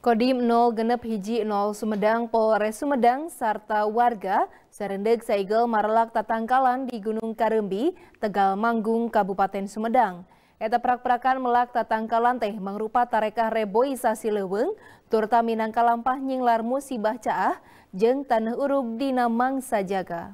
Kodim 0 genep hiji 0 Sumedang Polres Sumedang serta warga serendeg saigel marelak tatangkalan di Gunung Karembi, Tegal Manggung, Kabupaten Sumedang. Eta prak-prakan melak tatangkalan teh mengrupa tarekah reboisasi leweng, turta minangkalampah nyinglar musibah caah, jeng tanah urug dina mangsa jaga.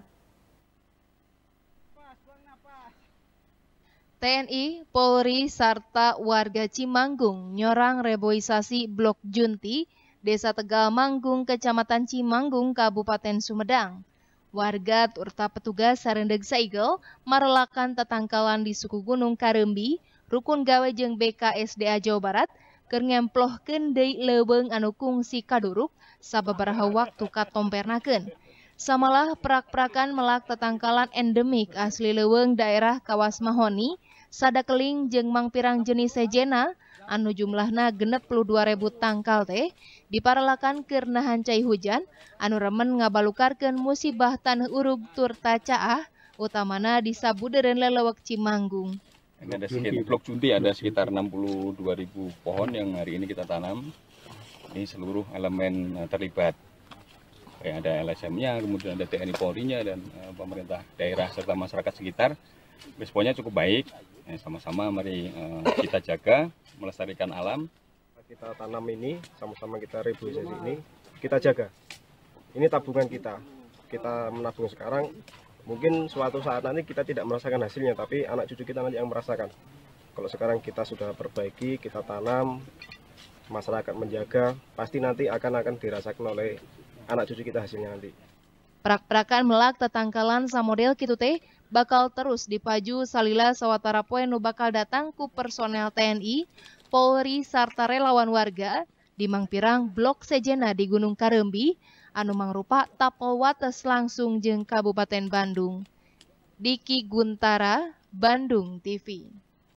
TNI, Polri, serta warga Cimanggung nyorang reboisasi Blok Junti, Desa Tegal Manggung, Kecamatan Cimanggung, Kabupaten Sumedang. Warga turta petugas Sarendeg Saigel merelakan tetangkalan di suku Gunung Karembi, Rukun Gawe Jeng BKSDA Jawa Barat, kerengemploh kendai lebeng anukung si kaduruk sababaraha waktu katompernakeun. Samalah prak-prakan melak tetangkalan endemik asli leweng daerah Kawas Mahoni, sadakeling jeung mangpirang jenis sejena anu jumlahna genep puluh dua ribu tangkal teh diparalakan karena hancai hujan anu remen ngabalukarkan musibah tanah urub tur tacaah utamana di sabu Sabuderan Lelewek Cimanggung. Ini ada sekitar blok Cunti ada sekitar ribu pohon yang hari ini kita tanam. Ini seluruh elemen terlibat ya, ada LSM-nya, kemudian ada TNI Polri-nya dan uh, pemerintah daerah serta masyarakat sekitar responnya cukup baik. Eh, sama-sama ya, mari uh, kita jaga, melestarikan alam. Kita tanam ini, sama-sama kita reboisasi ini, kita jaga. Ini tabungan kita. Kita menabung sekarang, mungkin suatu saat nanti kita tidak merasakan hasilnya, tapi anak cucu kita nanti yang merasakan. Kalau sekarang kita sudah perbaiki, kita tanam, masyarakat menjaga, pasti nanti akan akan dirasakan oleh anak cucu kita hasilnya nanti. Prak-prakan melak tetangkalan samodel kitu teh bakal terus dipaju salila sawatara poin nu bakal datang ku personel TNI, Polri sarta relawan warga di Mangpirang Blok Sejena di Gunung Karembi anu mangrupa tapel wates langsung jeng Kabupaten Bandung. Diki Guntara, Bandung TV.